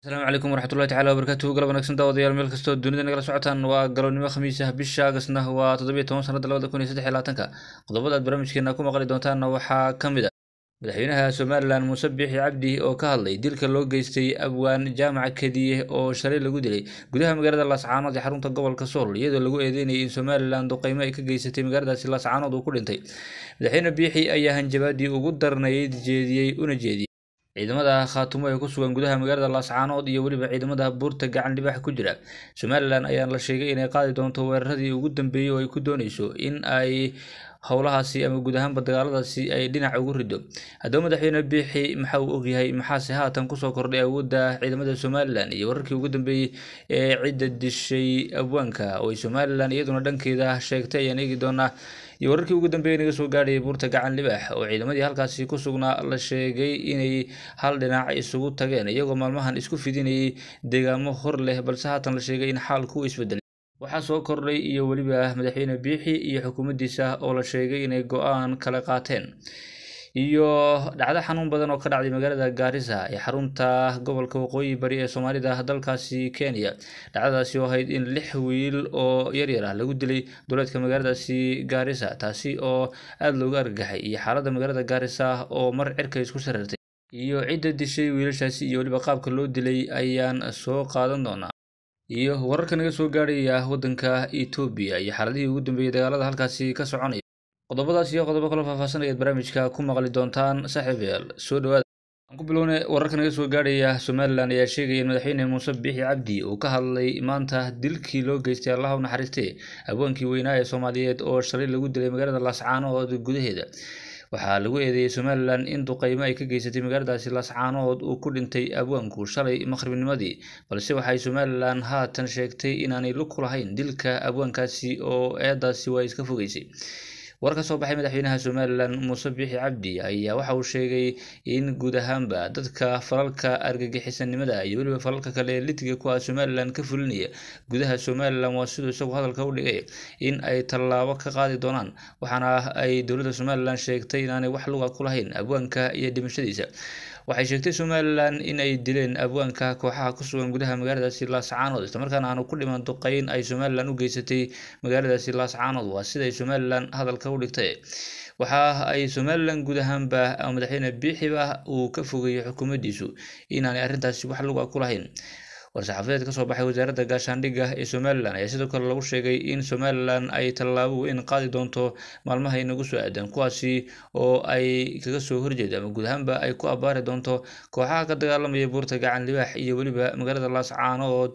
asalaamu calaykum waraxmatullahi tacala wabarakaatuhu galab wanaagsan daawadayaal meel kastoo dunida nagala socotaan waa galownimo khamiisah bisha agastna waa toddobiyo toban sanadda labada kun iyo saddex iyo labaatanka qodobada aad barnaamijkeena ku maqli doontaanna waxaa ka mid a ah. madaxweynaha somalilan muuse biixi cabdi oo ka hadlay dilka loo geystay abwaan jaamaca kadiye oo shalay lagu dilay gudaha magaalada lascaanood ee xarunta gobolka sool iyadoo lagu eedeynayay in somalilan duqeymo ay ka geysatay magaaladaasi lascaanood uu ku dhintay madaxweyne biixi ayaa hanjabaadii ugu darnayd jeediyey una jeediyey ciidamada khaatumo ee ku sugan gudaha magaalada laascaanood iyo weliba ciidamada buurta gacan dhibax ku jira somalilan ayaa la sheegay inay qaadi doonto weeraradii ugu dambeeyey oo ay ku dooneyso in ay howlahaasi ama guud ahaanba dagaaladaasi ay dhinac ugu rido haddaba madaxweyne biixi maxaa uu ogyahay maxaase haatan kusoo kordhay awoodda ciidamada somalilan iyo wararkii ugu dambeeyey ee cidda dishay abwaanka oo ay somalilan iyaduna dhankeeda sheegtay ayaan eegi doonaa iyo wararkii ugu dambeeyey naga soo gaadhay buurta gacan libaax oo ciidamadii halkaasi ku sugnaa la sheegay inay hal dhinac isugu tageen iyagoo maalmahan isku fidinayay deegaamo hor leh balse haatan la sheegay in xaalku isbedelay waxaa soo kordhay iyo weliba madaxweyne biixi iyo xukuumaddiisa oo la sheegay inay go-aan kala qaateen iyo dhacdo xanuun badan oo ka dhacday magaalada gaarisa ee xarunta gobolka waqooyi bari ee soomaalida dalkaasi kenya dhacdadaasi oo ahayd in lix wiil oo yaryar ah lagu dilay duleedka magaaladaasi gaarisa taasi oo aada looga argagaxay iyo xaaladda magaalada gaarisa oo mar cirka isku sarartay iyo cidda dishay wiilashaasi iyo weliba qaabka loo dilay ayaan soo qaadan doonaa iyo wararka naga soo gaadhaya ah waddanka etoobiya iyo xaaladihii ugu dambeeyey dagaalada halkaasi ka soconaya qodobadaas iyo qodobo kaloo faahfaahsan ayaad barnaamijka ku maqli doontaan saaxiib soo dhawaada aan ku bilowna wararka naga soo gaadhaya ah somalilan ayaa sheegaya in madaxweyne muuse biixi cabdi uu ka hadlay maanta dilkii loo geystay allaha u naxariistee haweenkii weynaa ee soomaaliyeed oo shalay lagu dilay magaalada laascaanood gudaheeda waxaa lagu eedeeyey somalilan in duqeymo ay ka geysatay magaaladaasi laascaanood uu ku dhintay abwaanku shalay maqhribnimadii balse waxay somalilan haatan sheegtay inaanay lug kulahayn dilka abwaankaasi oo eeddaasi waa iska fogeysay war ka soo baxay madaxweynaha somalilan muuse biixi cabdi ayaa waxa uu sheegay in guud ahaanba dadka falalka argagixisanimada iyo weliba falalka kale ee litiga kuwaa ah somalilan ka fulinaya gudaha somalilan waa siduu isagu hadalka u dhigay in ay tallaabo ka qaadi doonaan waxaana ay dowladda somalilan sheegtay inaanay wax luga kulahayn abwaanka iyo dhimashadiisa waxay sheegtay somalilan inay dileen abwaanka kooxaha ku sugan gudaha magaaladaasi laascaanood islamarkaana aanu ku dhiman duqayn ay somalilan u geysatay magaaladaasi laascaanood waa siday somalilan hadalka u dhigtay waxa ay somalilan guud ahaanba madaxweyne biixiba uu ka fogeeyay xukuumaddiisu inaanay arrintaasi wax luga ku lahayn war-saxaafadeed kasoo baxay wasaaradda gaashaandhigga ee somalilan ayaa sidoo kale lagu sheegay in somalilan ay tallaabo weyn qaadi doonto maalmaha inagu soo aadan kuwaasi oo ay kaga soo horjeeda ama guud ahaanba ay ku abaari doonto kooxaha ka dagaalamaya buurta gacan libaax iyo weliba magaalada laas caanood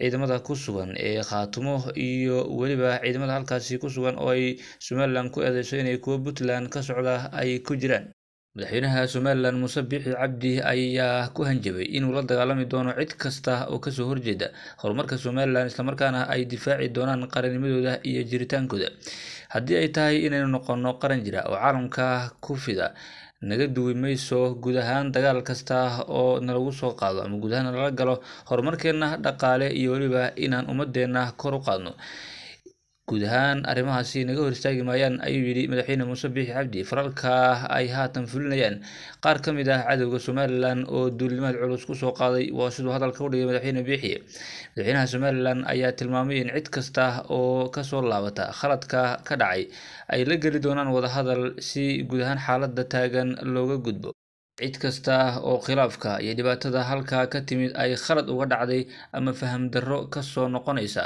ciidamada ku sugan ee khaatumo iyo weliba ciidamada halkaasi ku sugan oo ay somalilan ku eedeyso inay kuwo puntland ka socda ay ku jiraan madaxweynaha somalilan muuse biixi cabdi ayaa ku hanjabay inuu la dagaalami doono cid kasta oo kasoo horjeeda horumarka somalilan islamarkaana ay difaaci doonaan qaranimadooda iyo jiritaankooda haddii ay tahay inaynu noqonno qaran jira oo caalamka ku fida naga duwi mayso guud ahaan dagaal kasta oo nalagu soo qaado ama guud ahaan nalala galo horumarkeenna dhaqaale iyo weliba inaan ummadeenna kor u qaadno guud ahaan arrimahaasi naga hor istaagi maayaan ayuu yidhi madaxweyne muuse biixi cabdi falalka ay haatan fulinayaan qaar ka mid ah cadowga somalilan oo duulimaad culus kusoo qaaday waa siduu hadalka u dhigay madaxweyne biixi madaxweynaha somalilan ayaa tilmaamay in cid kasta oo kasoo laabata khaladka ka dhacay ay la geli doonaan wadahadal si guud ahaan xaaladda taagan looga gudbo cid kasta oo khilaafka iyo dhibaatada halkaa ka timid ay khalad uga dhacday ama fahamdarro darro ka soo noqonaysa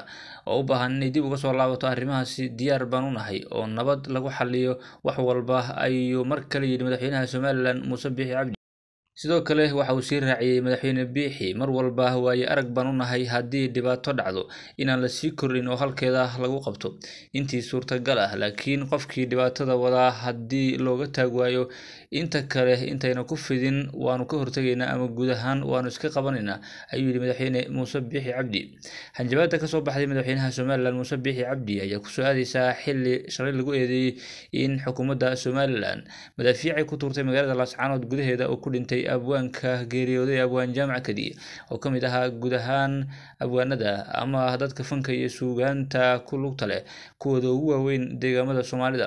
oo u baahan inay dib uga soo laabato arrimahaasi diyaar baan u nahay oo nabad lagu xaliyo wax walba ayuu mar kale yidhi madaxweynaha somalilan muuse biixi cabdi sidoo kale waxa uu sii raaciyey madaxweyne biixi mar walba waaye arag baan u nahay haddii dhibaato dhacdo inaan la sii korin oo halkeeda lagu qabto intii suurtagal ah laakiin qofkii dhibaatada wadaa haddii looga taag waayo inta kale intayna ku fidin waanu ka hortegaynaa ama guud ahaan waanu iska qabanaynaa ayuu yidhi madaxweyne muuse biixi cabdi hanjabaada kasoo baxday madaxweynaha somalilan muuse biixi cabdi ayaa kusoo aadaysaa xili shalay lagu eedeeyey in xukuumadda somalilan madaafiicay ku tuurtay magaalada laascaanood gudaheeda oo ku dhintay abwaanka geeriyooday abwaan jaamac oo ka mid ahaa guud ahaan abwaanada ama dadka fanka iyo suugaanta ku lugta leh kuwooda ugu waaweyn deegaamada soomaalida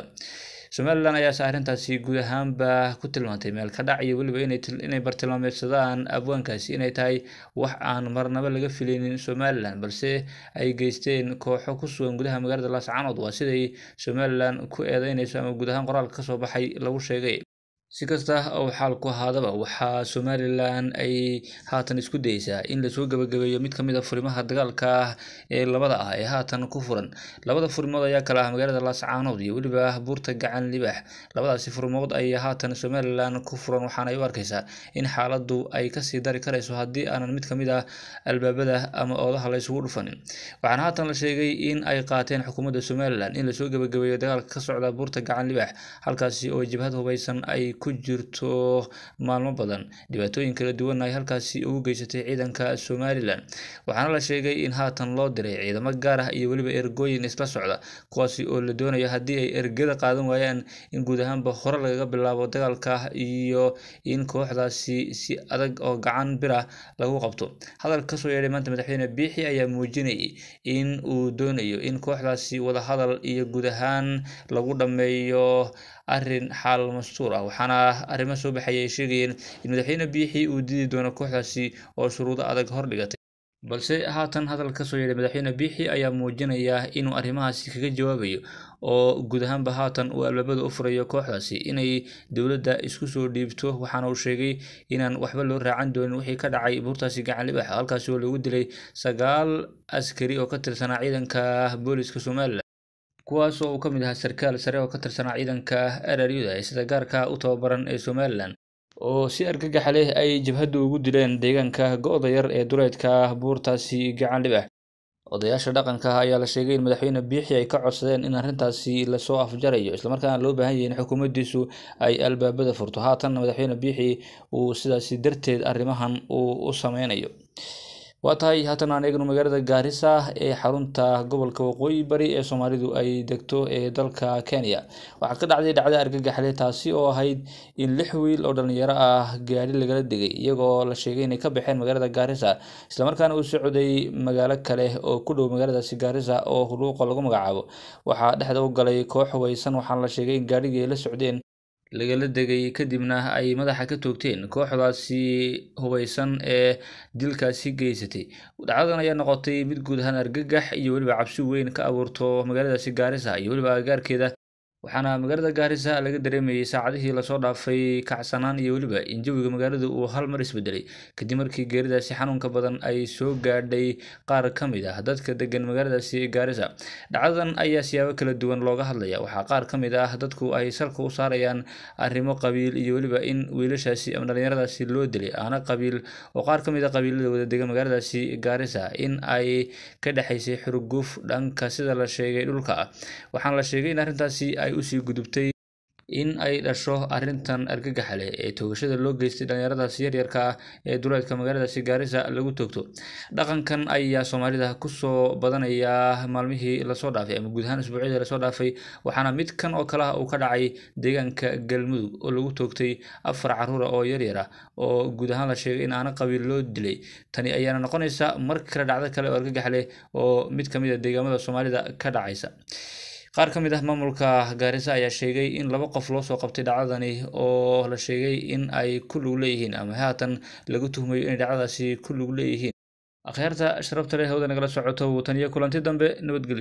somalilan ayaase arrintaasi guud ahaanba ku tilmaantay meel ka dhac iyo weliba inay bartilmaameedsadaan abwaankaasi inay tahay wax aan marnaba laga filaynin somalilan balse ay geysteen kooxo ku sugan gudaha magaalada laascaanood waa siday somalilan ku eedeynayso ama guud ahaan qoraalka kasoo baxay lagu sheegay Si kasta uu xaalku ahaadaba, waxaa Somalilan ay haatan isku dayeysaa in la soo mid ka mid ah furimaha dagaalka ah ee labada ah ee haatan ku furan. Labada furmood ayaa kala ah magaalada Laascaanood iyo weliba Buurta Gacan Libaax. Labadaasi furmood ayaa haatan Somalilan ku furan waxaana ay u arkeysaa in xaaladdu ay kasii dari kareyso haddii aanan mid ka mid ah albaabada ama oodaha la dhufanin. Waxaana haatan la sheegay in ay qaateen xukuumadda Somalilan in la soo dagaalka ka socda Buurta Gacan Libaax halkaasi oo jibhad hubeysan ay ku jirto maalmo badan dhibaatooyin kala duwan ay halkaasi ugu geysatay ciidanka somalilan waxaana la sheegay in haatan loo diray ciidamo gaar ah iyo weliba ergooyin isla socda kuwaas oo la doonayo haddii ay ergada qaadan waayaan in guud ahaanba hore lagaga bilaabo dagaalka iyo in kooxdaasi si adag oo gacan bir ah lagu qabto hadal kasoo yeedhay maanta madaxweyne biixi ayaa muujinayay in uu doonayo in kooxdaasi wadahadal iyo guud ahaan lagu dhammeeyo arrin xaal mastuur ah waxaana arrimo soo baxaya ay sheegayeen in madaxweyne biixii uu diidi doono kooxdaasi oo shuruudo adag hor dhigtay balse haatan hadal ka soo yeedhay madaxweyne biixi ayaa muujinaya inuu arrimahaasi kaga jawaabayo oo guud ahaanba haatan uu albaabada u furayo kooxdaasi inay dowladda isku soo dhiibto waxaana uu sheegay inaan waxba loo raacan doonin wixii ka dhacay buurtaasi gacanlibaxa halkaasi oo lagu dilay sagaal askari oo ka tirsanaa ciidanka booliska somalilan kuwaas oo uu ka mid ahaa sarkaal sare oo ka tirsanaa ciidanka araryada ee sida gaarka u tababaran ee somalilan oo si argagaxa leh ay jabhaddu ugu dileen deegaanka go-da yar ee duleedka buurtaasi gacan dhib ah odayaasha dhaqanka ah ayaa la sheegay in madaxweyne biixi ay ka codsadeen in arrintaasi lasoo afjarayo islamarkaana loo baahan yahay in xukuumaddiisu ay albaabada furto haatanna madaxweyne biixi uu sidaasi darteed arrimahan uu u sameynayo waa tahay haatan aan magaalada gaarisa ee xarunta gobolka waqooyi bari ee soomaalidu ay degto ee dalka kenya waxaa ka dhacday dhacda argagaxle taasi oo ahayd in lix wiil oo dhallinyaro ah gaari lagala degay iyagoo la sheegay inay ka baxeen magaalada gaarisa islamarkaana uu socday magaalo kale oo ku dhow magaaladaasi gaarisa oo huluuqa lagu magacaabo waxaa dhexda u galay koox hubaysan waxaana la sheegay in gaarigii ay la socdeen lagala degay kadibna ay madaxa ka toogteen kooxdaasi hubaysan ee dilkaasi geysatay dhacdadan ayaa noqotay mid guud ahaan argagax iyo weliba cabsi weyn ka abuurto magaaladaasi gaarisa iyo weliba agagaarkeeda waxaana magaalada gaarisa laga dareemayey saacadihii lasoo dhaafay kacsanaan iyo weliba in jawiga magaaladu uu hal mar isbedelay kadib markii geeridaasi xanuunka badan ay soo gaadhay qaar ka mid ah dadka degan magaaladaasi gaarisa dhacdadan ayaa siyaabo kala duwan looga hadlaya waxaa qaar ka mid ah dadku ay salka u saarayaan arrimo qabiil iyo weliba in wiilashaasi ama dhallinyaradaasi loo dilay aana qabiil oo qaar ka mid ah qabiilada wada degan magaaladaasi gaarisa in ay ka dhexaysay xurguuf dhanka sida la sheegay dhulka ah waxaana la sheegay in arrintaasi ay usii gudubtay in ay dhasho arrintan argagaxa leh ee toogashada loo geystay yar yarka ah ee duleedka magaaladaasi gaarisa lagu toogto dhaqankan ayaa soomaalida kusoo badanaya maalmihii lasoo dhaafay ama guud ahaan isbuucyadii lasoo dhaafay waxaana mid kan oo kale ah uu ka dhacay deegaanka galmudug oo lagu toogtay afar caruura oo yaryar ah oo guud ahaan la sheegay in aana qabiil loo dilay tani ayaana noqonaysa mar kale dhacdo kale oo argagax leh oo mid ka mid a ah deegaamada soomaalida ka dhacaysa qaar ka mid ah maamulka gaarisa ayaa sheegay in laba qof loo soo qabtay dhacdadani oo la sheegay in ay ku lug leeyihiin ama haatan lagu tuhmayo inay dhacdadaasi ku lug leeyihiin akhyaarta sharabta leh hawda nagala socoto wataniyo kulanti dambe nabadgelyo